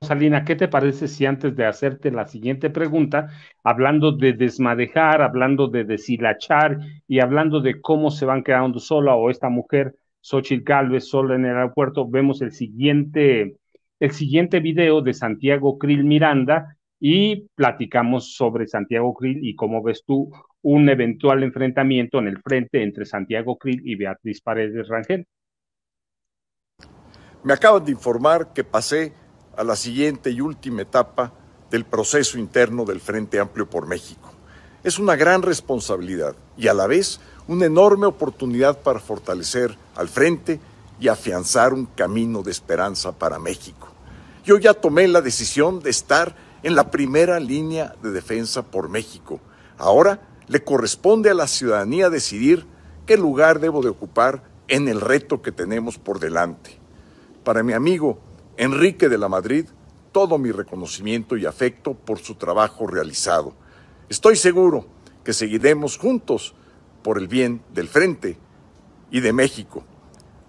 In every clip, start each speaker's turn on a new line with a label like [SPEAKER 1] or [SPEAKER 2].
[SPEAKER 1] Salina, ¿qué te parece si antes de hacerte la siguiente pregunta, hablando de desmadejar, hablando de deshilachar y hablando de cómo se van quedando sola o esta mujer, Xochitl Calves, sola en el aeropuerto, vemos el siguiente, el siguiente video de Santiago Krill Miranda y platicamos sobre Santiago Krill y cómo ves tú un eventual enfrentamiento en el frente entre Santiago Krill y Beatriz Paredes
[SPEAKER 2] Rangel. Me acaban de informar que pasé a la siguiente y última etapa del proceso interno del Frente Amplio por México. Es una gran responsabilidad y a la vez una enorme oportunidad para fortalecer al Frente y afianzar un camino de esperanza para México. Yo ya tomé la decisión de estar en la primera línea de defensa por México. Ahora le corresponde a la ciudadanía decidir qué lugar debo de ocupar en el reto que tenemos por delante. Para mi amigo Enrique de la Madrid, todo mi reconocimiento y afecto por su trabajo realizado. Estoy seguro que seguiremos juntos por el bien del Frente y de México.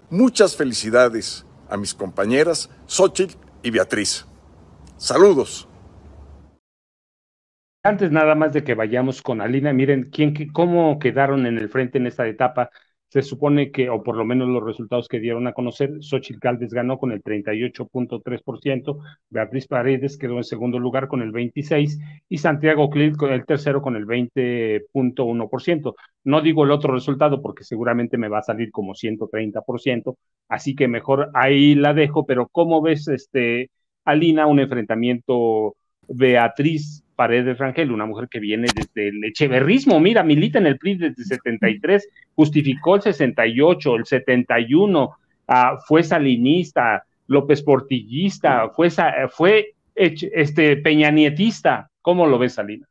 [SPEAKER 2] Muchas felicidades a mis compañeras Xochitl y Beatriz. Saludos.
[SPEAKER 1] Antes nada más de que vayamos con Alina, miren quién, cómo quedaron en el frente en esta etapa se supone que, o por lo menos los resultados que dieron a conocer, Xochitl Caldes ganó con el 38.3%, Beatriz Paredes quedó en segundo lugar con el 26% y Santiago Clil con el tercero con el 20.1%. No digo el otro resultado porque seguramente me va a salir como 130%, así que mejor ahí la dejo, pero ¿cómo ves, este, Alina, un enfrentamiento Beatriz Paredes frangel, una mujer que viene desde el echeverrismo, mira, milita en el PRI desde 73, justificó el 68, el 71, ah, fue salinista, López Portillista, fue, fue este, peñanietista. ¿Cómo lo ves, Salina?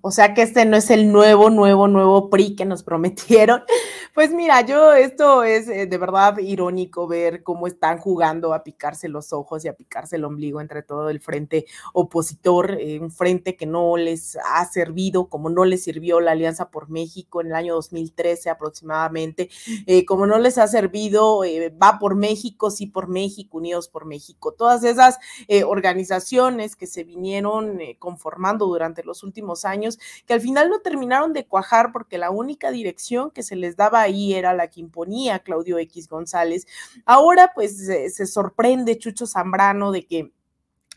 [SPEAKER 3] O sea que este no es el nuevo, nuevo, nuevo PRI que nos prometieron, pues mira, yo esto es eh, de verdad irónico ver cómo están jugando a picarse los ojos y a picarse el ombligo entre todo el frente opositor, eh, un frente que no les ha servido, como no les sirvió la Alianza por México en el año 2013 aproximadamente, eh, como no les ha servido, va por México, sí por México, Unidos por México, todas esas organizaciones que se vinieron conformando durante los últimos años, que al final no terminaron de cuajar porque la única dirección que se les daba ahí era la que imponía Claudio X González. Ahora pues se, se sorprende Chucho Zambrano de que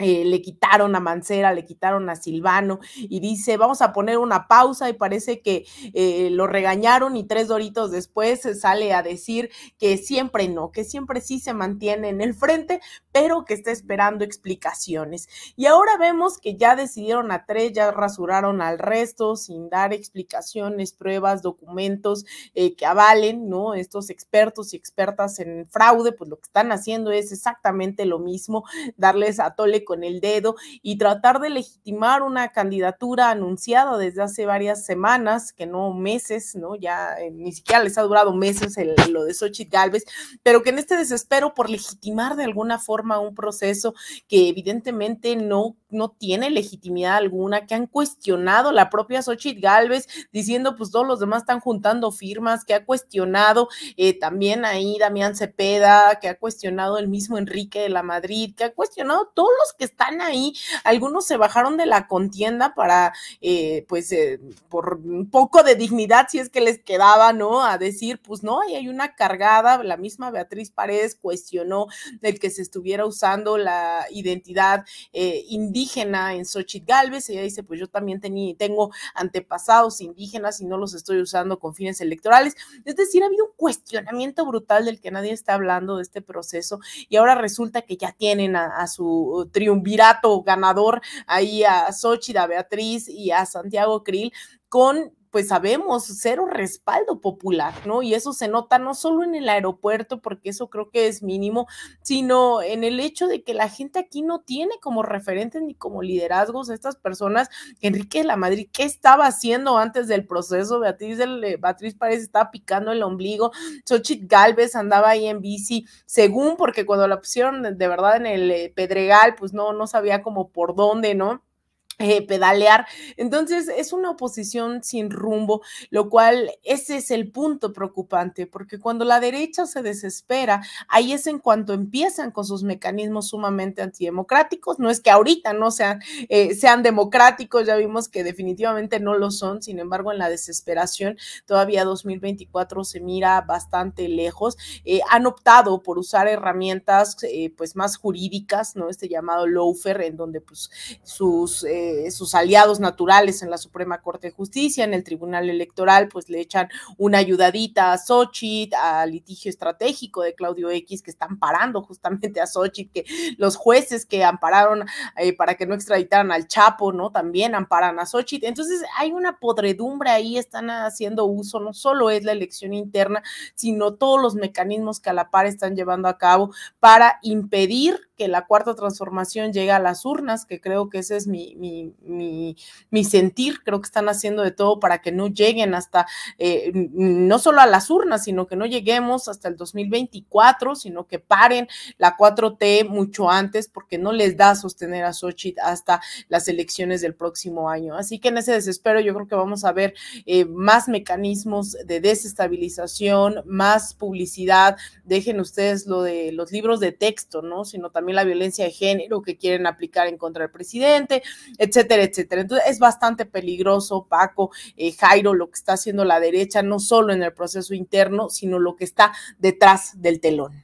[SPEAKER 3] eh, le quitaron a Mancera, le quitaron a Silvano y dice, vamos a poner una pausa y parece que eh, lo regañaron y tres doritos después eh, sale a decir que siempre no, que siempre sí se mantiene en el frente, pero que está esperando explicaciones. Y ahora vemos que ya decidieron a tres, ya rasuraron al resto sin dar explicaciones, pruebas, documentos que avalen, ¿no? Estos expertos y expertas en fraude, pues lo que están haciendo es exactamente lo mismo, darles a Tole con el dedo y tratar de legitimar una candidatura anunciada desde hace varias semanas, que no meses, ¿no? Ya eh, ni siquiera les ha durado meses lo de Xochitl Galvez, pero que en este desespero por legitimar de alguna forma un proceso que evidentemente no, no tiene legitimidad alguna, que han cuestionado la propia Xochitl Galvez diciendo, pues todos los demás están juntando firmas, que ha cuestionado eh, también ahí Damián Cepeda, que ha cuestionado el mismo Enrique de la Madrid, que ha cuestionado todos los están ahí, algunos se bajaron de la contienda para, eh, pues, eh, por un poco de dignidad, si es que les quedaba, ¿no? A decir, pues no, ahí hay una cargada, la misma Beatriz Paredes cuestionó el que se estuviera usando la identidad eh, indígena en Xochitl Galvez, ella dice, pues yo también tengo antepasados indígenas y no los estoy usando con fines electorales, es decir, ha habido un cuestionamiento brutal del que nadie está hablando de este proceso y ahora resulta que ya tienen a, a su uh, triunvirato ganador ahí a Sochi, a Beatriz y a Santiago Krill con pues sabemos, cero respaldo popular, ¿no? Y eso se nota no solo en el aeropuerto, porque eso creo que es mínimo, sino en el hecho de que la gente aquí no tiene como referentes ni como liderazgos estas personas. Enrique de la Madrid, ¿qué estaba haciendo antes del proceso? Beatriz, del, Beatriz parece estaba picando el ombligo, Xochitl Galvez andaba ahí en bici, según porque cuando la pusieron de verdad en el eh, Pedregal, pues no, no sabía como por dónde, ¿no? Eh, pedalear. Entonces es una oposición sin rumbo, lo cual ese es el punto preocupante, porque cuando la derecha se desespera, ahí es en cuanto empiezan con sus mecanismos sumamente antidemocráticos. No es que ahorita no sean, eh, sean democráticos, ya vimos que definitivamente no lo son, sin embargo en la desesperación todavía 2024 se mira bastante lejos. Eh, han optado por usar herramientas pues más jurídicas, ¿no? Este llamado loafer en donde pues sus... Eh, sus aliados naturales en la Suprema Corte de Justicia, en el Tribunal Electoral, pues le echan una ayudadita a Sochi, al litigio estratégico de Claudio X, que están parando justamente a Sochi, que los jueces que ampararon eh, para que no extraditaran al Chapo, ¿no? También amparan a Sochi. Entonces hay una podredumbre ahí, están haciendo uso, no solo es la elección interna, sino todos los mecanismos que a la par están llevando a cabo para impedir que la cuarta transformación llega a las urnas, que creo que ese es mi, mi, sentir, creo que están haciendo de todo para que no lleguen hasta, eh, no solo a las urnas, sino que no lleguemos hasta el 2024, sino que paren la 4T mucho antes porque no les da sostener a Sochi hasta las elecciones del próximo año. Así que en ese desespero yo creo que vamos a ver eh, más mecanismos de desestabilización, más publicidad, dejen ustedes lo de los libros de texto, ¿no? Sino también la violencia de género que quieren aplicar en contra del presidente, etcétera, etcétera. Entonces es bastante peligroso, Paco, eh, Jairo, lo que está haciendo la derecha, no solo en el proceso interno, sino lo que está detrás del telón.